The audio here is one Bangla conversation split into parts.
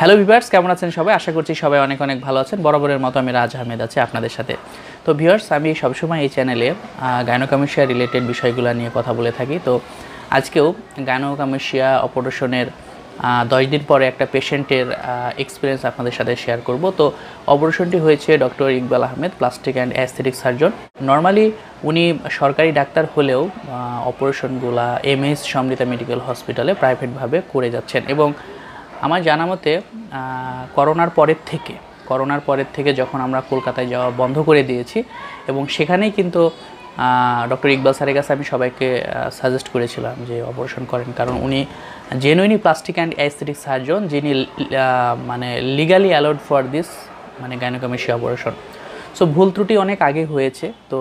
হ্যালো ভিভার্স কেমন আছেন সবাই আশা করছি সবাই অনেক অনেক ভালো আছেন বরাবরের মতো আমি রাজ আহমেদ আছি আপনাদের সাথে তো ভিউয়ার্স আমি সবসময় এই চ্যানেলে কামেশিয়া রিলেটেড বিষয়গুলো নিয়ে কথা বলে থাকি তো আজকেও কামেশিয়া অপারেশনের দশ দিন পরে একটা পেশেন্টের এক্সপিরিয়েন্স আপনাদের সাথে শেয়ার করব তো অপারেশনটি হয়েছে doctor Iqbal Ahmed plastic and aesthetic surgeon normally উনি সরকারি ডাক্তার হলেও অপারেশনগুলা এমএস সমৃতা মেডিকেল হসপিটালে প্রাইভেটভাবে করে যাচ্ছেন এবং আমার জানা মতে করোনার পরের থেকে করোনার পরের থেকে যখন আমরা কলকাতায় যাওয়া বন্ধ করে দিয়েছি এবং সেখানেই কিন্তু ডক্টর ইকবাল স্যারের কাছে আমি সবাইকে সাজেস্ট করেছিলাম যে অপারেশন করেন কারণ উনি genuinely plastic and aesthetic surgeon যিনি মানে লিগালি অ্যালাউড ফর দিস মানে গাইনোকমেশি অপারেশন সো ভুল ত্রুটি অনেক আগে হয়েছে তো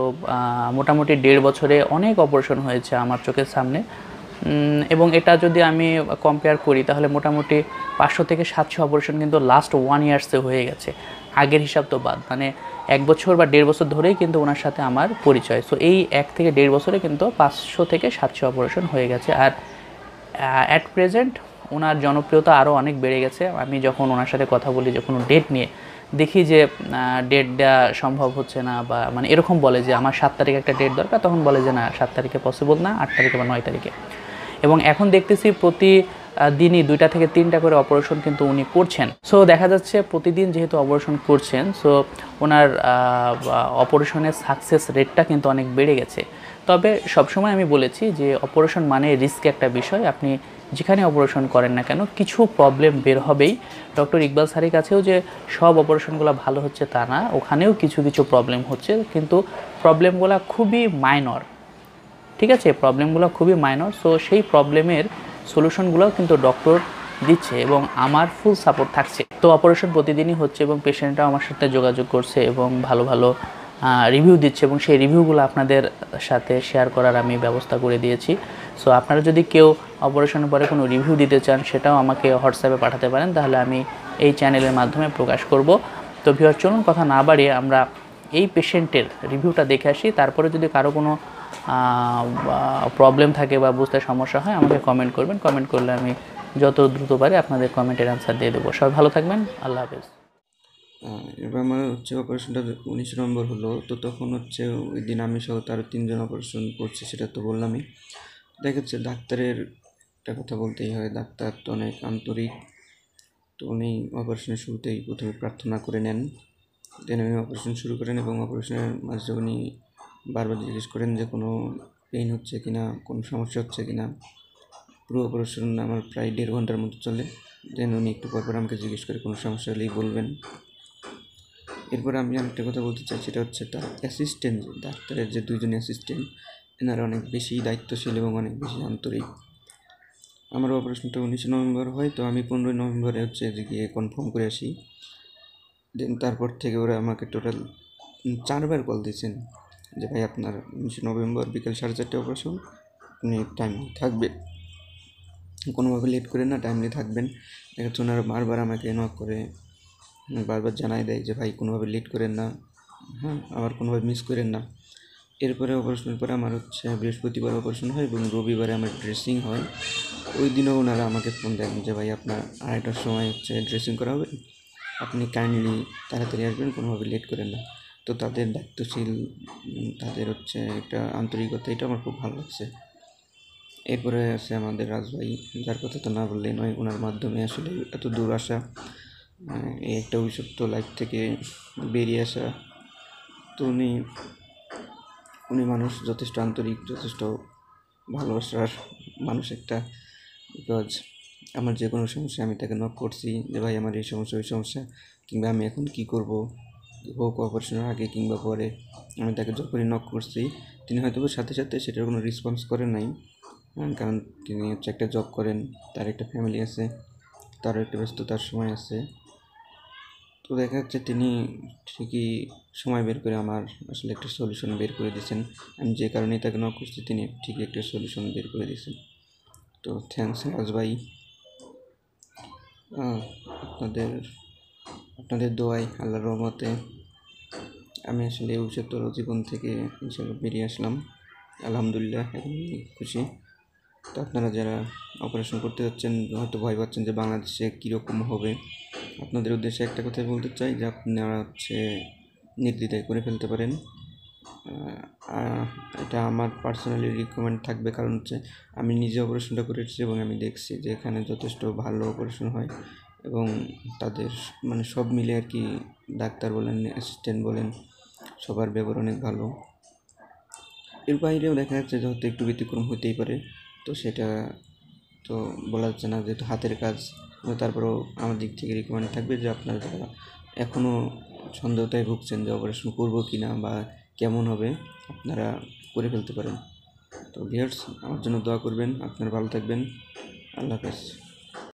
মোটামুটি দেড় বছরে অনেক অপারেশন হয়েছে আমার চোখের সামনে এবং এটা যদি আমি কম্পেয়ার করি তাহলে মোটামুটি পাঁচশো থেকে সাতশো অপারেশন কিন্তু লাস্ট ওয়ান ইয়ার্সে হয়ে গেছে আগের হিসাব তো বাদ মানে এক বছর বা দেড় বছর ধরেই কিন্তু ওনার সাথে আমার পরিচয় সো এই এক থেকে দেড় বছরে কিন্তু পাঁচশো থেকে সাতশো অপারেশন হয়ে গেছে আর অ্যাট প্রেজেন্ট ওনার জনপ্রিয়তা আরও অনেক বেড়ে গেছে আমি যখন ওনার সাথে কথা বলি যে কোনো ডেট নিয়ে দেখি যে ডেট দেওয়া সম্ভব হচ্ছে না বা মানে এরকম বলে যে আমার সাত তারিখে একটা ডেট দরকার তখন বলে যে না সাত তারিখে পসিবল না আট তারিখে বা নয় তারিখে এবং এখন দেখতেছি প্রতি দিনই দুইটা থেকে তিনটা করে অপারেশন কিন্তু উনি করছেন সো দেখা যাচ্ছে প্রতিদিন যেহেতু অপারেশন করছেন সো ওনার অপারেশনের সাকসেস রেটটা কিন্তু অনেক বেড়ে গেছে তবে সবসময় আমি বলেছি যে অপারেশন মানে রিস্ক একটা বিষয় আপনি যেখানে অপারেশন করেন না কেন কিছু প্রবলেম বের হবেই ডক্টর ইকবাল স্যারের কাছেও যে সব অপারেশনগুলো ভালো হচ্ছে তা না ওখানেও কিছু কিছু প্রবলেম হচ্ছে কিন্তু প্রবলেমগুলো খুবই মাইনর ঠিক আছে প্রবলেমগুলো খুবই মাইনর সো সেই প্রবলেমের সলিউশনগুলোও কিন্তু ডক্টর দিচ্ছে এবং আমার ফুল সাপোর্ট থাকছে তো অপারেশন প্রতিদিনই হচ্ছে এবং পেশেন্টরাও আমার সাথে যোগাযোগ করছে এবং ভালো ভালো রিভিউ দিচ্ছে এবং সেই রিভিউগুলো আপনাদের সাথে শেয়ার করার আমি ব্যবস্থা করে দিয়েছি সো আপনারা যদি কেউ অপারেশনের পরে কোনো রিভিউ দিতে চান সেটাও আমাকে হোয়াটসঅ্যাপে পাঠাতে পারেন তাহলে আমি এই চ্যানেলের মাধ্যমে প্রকাশ করব তো ভিওর চলুন কথা না বাড়িয়ে আমরা এই পেশেন্টের রিভিউটা দেখে আসি তারপরে যদি কারো কোনো প্রবলেম থাকে বা বুঝতে সমস্যা হয় আমাকে কমেন্ট করবেন কমেন্ট করলে আমি যত দ্রুত পারি আপনাদের কমেন্টের অ্যান্সার দিয়ে দেবো সবাই ভালো থাকবেন আল্লাহ হাফেজ এবার আমার হচ্ছে অপারেশনটা উনিশ নম্বর হলো তো তখন হচ্ছে ওই দিন আমি সহ তার তিনজন অপারেশন করছি সেটা তো বললামই দেখা যাচ্ছে ডাক্তারের একটা কথা বলতেই হয় ডাক্তার তো অনেক আন্তরিক তো উনি অপারেশনের শুরুতেই প্রথমে প্রার্থনা করে নেন দেন উনি অপারেশন শুরু করেন এবং অপারেশনের মাঝে উনি বারবার জিজ্ঞেস করেন যে কোনো পেইন হচ্ছে কি না কোনো সমস্যা হচ্ছে কি না পুরো অপারেশন আমার প্রায় দেড় ঘন্টার মতো চলে দেন উনি একটু পরপর আমাকে জিজ্ঞেস করে কোনো সমস্যা হলেই বলবেন এরপর আমি আরেকটা কথা বলতে চাই সেটা হচ্ছে তার অ্যাসিস্ট্যান্ট ডাক্তারের যে দুইজন অ্যাসিস্ট্যান্ট এনারা অনেক বেশি দায়িত্বশীল এবং অনেক বেশি আন্তরিক আমার অপারেশনটা উনিশে নভেম্বর হয় তো আমি পনেরোই নভেম্বরে হচ্ছে গিয়ে কনফার্ম করে আসি দেন তারপর থেকে ওরা আমাকে টোটাল চারবার কল দিয়েছেন যে ভাই আপনার উনিশে নভেম্বর বিকেল সাড়ে চারটে অপারেশন আপনি টাইমলি থাকবেন কোনোভাবে লেট করে না টাইমলি থাকবেন দেখা যাচ্ছে ওনারা বারবার আমাকে নক করে বারবার জানাই দেয় যে ভাই কোনোভাবে লেট করেন না হ্যাঁ আবার কোনোভাবে মিস করেন না এরপরে অপারেশনের পরে আমার হচ্ছে বৃহস্পতিবার অপারেশন হয় এবং রবিবারে আমার ড্রেসিং হয় ওই দিনও ওনারা আমাকে ফোন দেন যে ভাই আপনার আড়াইটার সময় হচ্ছে ড্রেসিং করা হবে আপনি কাইন্ডলি তাড়াতাড়ি আসবেন কোনোভাবে লেট করেন না তো তাদের দায়িত্বশীল তাদের হচ্ছে একটা আন্তরিকতা এটা আমার খুব ভালো লাগছে এরপরে আছে আমাদের রাজবাই যার কথা তো না বললেই নয় ওনার মাধ্যমে আসলে এত দূর আসা এই একটা অভিশপ্ত লাইফ থেকে বেরিয়ে আসা তো উনি উনি মানুষ যথেষ্ট আন্তরিক যথেষ্ট ভালোবাসার মানুষ একটা বিকজ আমার যে কোনো সমস্যা আমি তাকে নক করছি যে ভাই আমার এই সমস্যা ওই সমস্যা কিংবা আমি এখন কি করব হোক অপারেশনের আগে কিংবা পরে আমি তাকে যখনই নক করছি তিনি হয়তো সাথে সাথে সেটার কোনো রেসপন্স করে নাই হ্যাঁ, কারণ তিনি হচ্ছে একটা জব করেন তার একটা ফ্যামিলি আছে তারও একটা ব্যস্ততার সময় আছে তো দেখা যাচ্ছে তিনি ঠিকই সময় বের করে আমার আসলে একটা সলিউশন বের করে দিয়েছেন আমি যে কারণেই তাকে নক করছি তিনি ঠিকই একটা সলিউশন বের করে দিয়েছেন তো থ্যাংকস রাজ ভাই আপনাদের আপনাদের দোয়াই আল্লাহ রহমতে আমি আসলে উচ্চতর জীবন থেকে ইনশাল্লাহ বেরিয়ে আসলাম আলহামদুলিল্লাহ এখন খুশি তো আপনারা যারা অপারেশন করতে যাচ্ছেন হয়তো ভয় পাচ্ছেন যে বাংলাদেশে কীরকম হবে আপনাদের উদ্দেশ্যে একটা কথাই বলতে চাই যে আপনারা হচ্ছে নির্দ্বিধায় করে ফেলতে পারেন এটা আমার পার্সোনালি রিকমেন্ড থাকবে কারণ হচ্ছে আমি নিজে অপারেশনটা করেছি এবং আমি দেখছি যে এখানে যথেষ্ট ভালো অপারেশন হয় এবং তাদের মানে সব মিলে আর কি ডাক্তার বলেন অ্যাসিস্ট্যান্ট বলেন সবার ব্যবহার অনেক ভালো এর বাইরেও দেখা যাচ্ছে যে হয়তো একটু ব্যতিক্রম হতেই পারে তো সেটা তো বলা যাচ্ছে না যেহেতু হাতের কাজ তারপরেও আমার দিক থেকে রিকমেন্ড থাকবে যে আপনারা যারা এখনও সন্দেহতায় ভুগছেন যে অপারেশন করবো কি না বা কেমন হবে আপনারা করে ফেলতে পারেন তো ভিয়ার্স আমার জন্য দোয়া করবেন আপনারা ভালো থাকবেন আল্লাহ হাফেজ